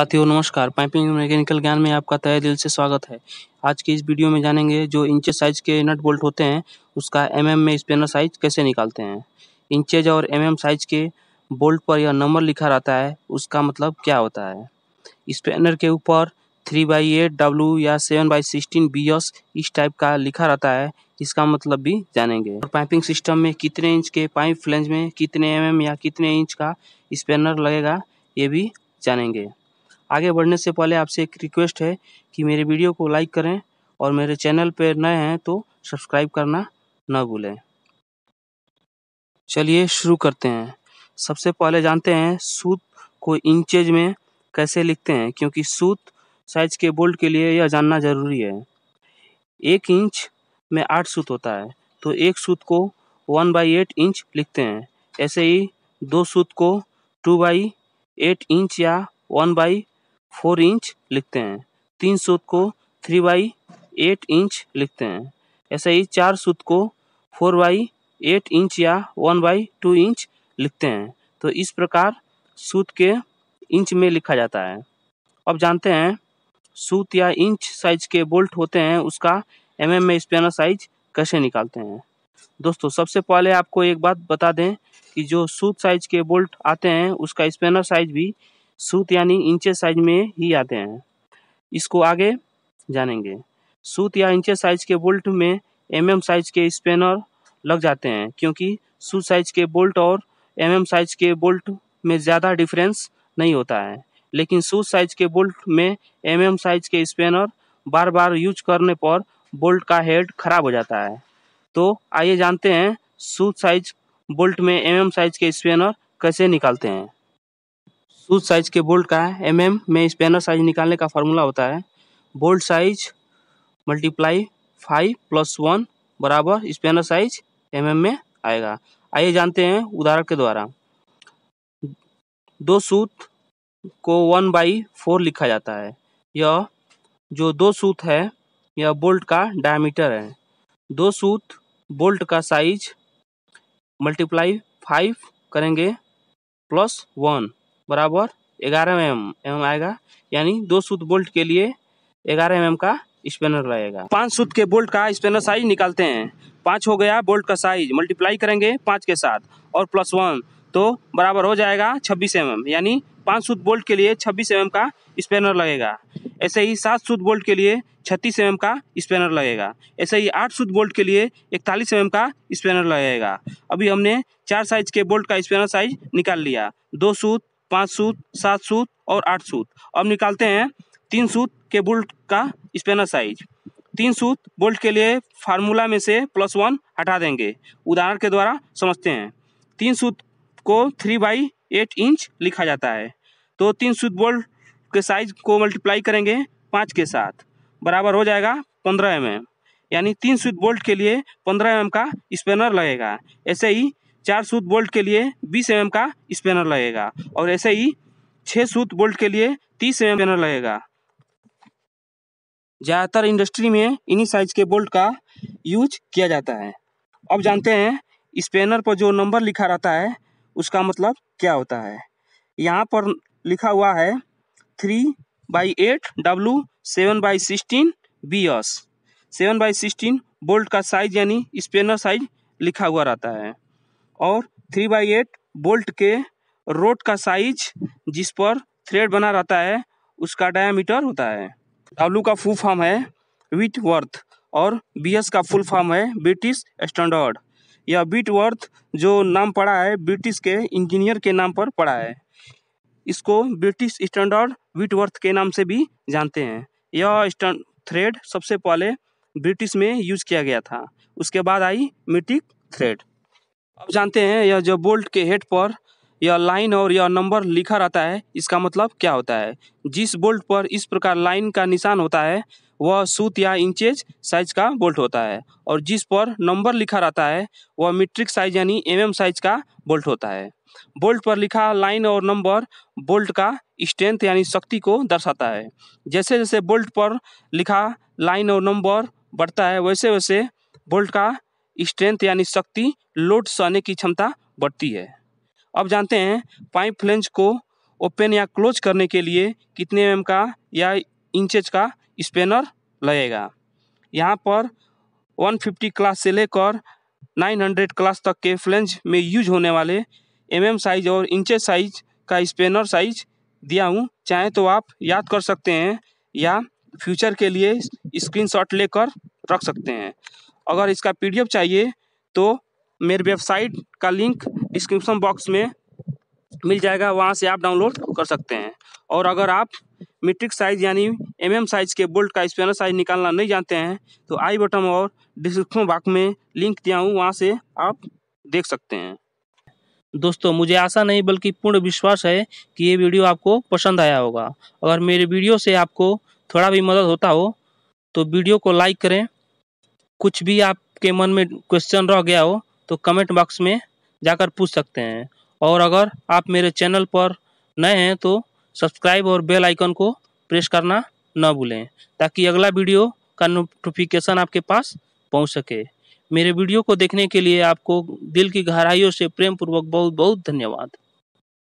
साथियों नमस्कार piping mechanical ज्ञान में आपका तय दिल से स्वागत है आज की इस वीडियो में जानेंगे जो इंचे साइज के नट बोल्ट होते हैं उसका एमएम में स्पेनर साइज कैसे निकालते हैं इंचेज और एमएम साइज के बोल्ट पर यह नंबर लिखा रहता है उसका मतलब क्या होता है स्पेनर के ऊपर थ्री बाई एट डब्लू या seven by sixteen B S इस टाइप का लिखा रहता है इसका मतलब भी जानेंगे और पाइपिंग सिस्टम में कितने इंच के पाइप फ्लेंज में कितने एम एम या कितने इंच का स्पेनर लगेगा ये भी जानेंगे आगे बढ़ने से पहले आपसे एक रिक्वेस्ट है कि मेरे वीडियो को लाइक करें और मेरे चैनल पर नए हैं तो सब्सक्राइब करना न भूलें चलिए शुरू करते हैं सबसे पहले जानते हैं सूत को इंचेज में कैसे लिखते हैं क्योंकि सूत साइज के बोल्ट के लिए यह जानना जरूरी है एक इंच में आठ सूत होता है तो एक सूत को वन बाई एट इंच लिखते हैं ऐसे ही दो सूत को टू बाई एट इंच या वन बाई फोर इंच लिखते हैं तीन सूत को थ्री बाई एट इंच लिखते हैं ऐसे ही चार सूत को फोर बाई एट इंच या वन बाई टू इंच लिखते हैं तो इस प्रकार सूत के इंच में लिखा जाता है अब जानते हैं सूत या इंच साइज के बोल्ट होते हैं उसका एम mm एम में स्पेनर साइज कैसे निकालते हैं दोस्तों सबसे पहले आपको एक बात बता दें कि जो सूत साइज के बोल्ट आते हैं उसका स्पेनर साइज भी सूत यानी इंचे साइज में ही आते हैं इसको आगे जानेंगे सूत या इंचे साइज के बोल्ट में एम एम साइज के स्पेनर लग जाते हैं क्योंकि सूत साइज के बोल्ट और एम एम साइज के बोल्ट में ज़्यादा डिफरेंस नहीं होता है लेकिन सूत साइज के बोल्ट में एम एम साइज के स्पेनर बार बार यूज करने पर बोल्ट का हेड खराब हो जाता है तो आइए जानते हैं सूत साइज बोल्ट में एम एम साइज के स्पेनर कैसे निकालते हैं सूज साइज के बोल्ट का है एम में स्पेनर साइज निकालने का फॉर्मूला होता है bolt size multiply five plus one बराबर स्पेनर साइज एम में आएगा आइए जानते हैं उदाहरण के द्वारा दो सूत को वन बाई फोर लिखा जाता है यह जो दो सूत है यह बोल्ट का डायमीटर है दो सूत बोल्ट का साइज मल्टीप्लाई फाइव करेंगे प्लस वन बराबर ग्यारह एम एम आएगा यानी दो सूत बोल्ट के लिए ग्यारह एम का स्पेनर रहेगा पांच सूत के बोल्ट का स्पेनर साइज निकालते हैं पाँच हो गया बोल्ट का साइज मल्टीप्लाई करेंगे पाँच के साथ और प्लस वन तो बराबर हो जाएगा छब्बीस एम यानी पाँच सूत बोल्ट के लिए छब्बीस एम का स्पेनर लगेगा ऐसे ही सात सूत बोल्ट के लिए छत्तीस एम का स्पेनर लगेगा ऐसे ही आठ सूत बोल्ट के लिए इकतालीस एम का स्पेनर लगेगा अभी हमने चार साइज के बोल्ट का स्पेनर साइज निकाल लिया दो सूत पाँच सूत सात सूत और आठ सूत अब निकालते हैं तीन सूत के बोल्ट का स्पेनर साइज तीन सूत बोल्ट के लिए फार्मूला में से प्लस वन हटा देंगे उदाहरण के द्वारा समझते हैं तीन सूत को थ्री बाई एट इंच लिखा जाता है तो तीन सूत बोल्ट के साइज को मल्टीप्लाई करेंगे पाँच के साथ बराबर हो जाएगा पंद्रह एम यानी तीन सूत बोल्ट के लिए पंद्रह एम का स्पेनर लगेगा ऐसे ही चार सूत बोल्ट के लिए बीस एम का स्पेनर लगेगा और ऐसे ही छः सूत बोल्ट के लिए तीस एम स्पेनर लगेगा ज़्यादातर इंडस्ट्री में इन्हीं साइज के बोल्ट का यूज किया जाता है अब जानते हैं स्पेनर पर जो नंबर लिखा रहता है उसका मतलब क्या होता है यहाँ पर लिखा हुआ है three by eight W seven by sixteen B S seven by sixteen bolt का साइज यानी स्पेनर साइज लिखा हुआ रहता है और थ्री बाई एट बोल्ट के रोड का साइज जिस पर थ्रेड बना रहता है उसका डायामीटर होता है डब्लू का फुल फॉर्म है विट वर्थ और बी का फुल फॉर्म है ब्रिटिश स्टैंडर्ड यह बीट वर्थ जो नाम पड़ा है ब्रिटिश के इंजीनियर के नाम पर पड़ा है इसको ब्रिटिश स्टैंडर्ड विटवर्थ के नाम से भी जानते हैं यह थ्रेड सबसे पहले ब्रिटिश में यूज किया गया था उसके बाद आई मिटिक थ्रेड आप जानते हैं यह जो बोल्ट के हेड पर यह लाइन और यह नंबर लिखा रहता है इसका मतलब क्या होता है जिस बोल्ट पर इस प्रकार लाइन का निशान होता है वह सूत या इंचेज साइज का बोल्ट होता है और जिस पर नंबर लिखा रहता है वह मीट्रिक साइज यानी एमएम साइज का बोल्ट होता है बोल्ट पर लिखा लाइन और नंबर बोल्ट का स्ट्रेंथ यानी शक्ति को दर्शाता है जैसे जैसे बोल्ट पर लिखा लाइन और नंबर बढ़ता है वैसे वैसे बोल्ट का स्ट्रेंथ यानी शक्ति लोड सहने की क्षमता बढ़ती है अब जानते हैं पाइप फ्लेंज को ओपन या क्लोज करने के लिए कितने एम का या इंचेज का स्पेनर लगेगा यहाँ पर 150 क्लास से लेकर 900 क्लास तक के फ्लेंज में यूज होने वाले एम एम साइज और इंचेज साइज का स्पेनर साइज दिया हूँ चाहे तो आप याद कर सकते हैं या फ्यूचर के लिए स्क्रीनशॉट लेकर रख सकते हैं अगर इसका पी चाहिए तो मेरी वेबसाइट का लिंक डिस्क्रिप्शन बॉक्स में मिल जाएगा वहाँ से आप डाउनलोड कर सकते हैं और अगर आप मीट्रिक साइज यानी एम एम साइज के बोल्ट का स्पेनर साइज निकालना नहीं जानते हैं तो आई बटन और डिस्क्रिप्शन बॉक्स में लिंक दिया हूँ वहाँ से आप देख सकते हैं दोस्तों मुझे आशा नहीं बल्कि पूर्ण विश्वास है कि ये वीडियो आपको पसंद आया होगा अगर मेरे वीडियो से आपको थोड़ा भी मदद होता हो तो वीडियो को लाइक करें कुछ भी आपके मन में क्वेश्चन रह गया हो तो कमेंट बॉक्स में जाकर पूछ सकते हैं और अगर आप मेरे चैनल पर नए हैं तो सब्सक्राइब और बेल आइकन को प्रेस करना न भूलें ताकि अगला वीडियो का नोटिफिकेशन आपके पास पहुंच सके मेरे वीडियो को देखने के लिए आपको दिल की गहराइयों से प्रेम पूर्वक बहुत बहुत धन्यवाद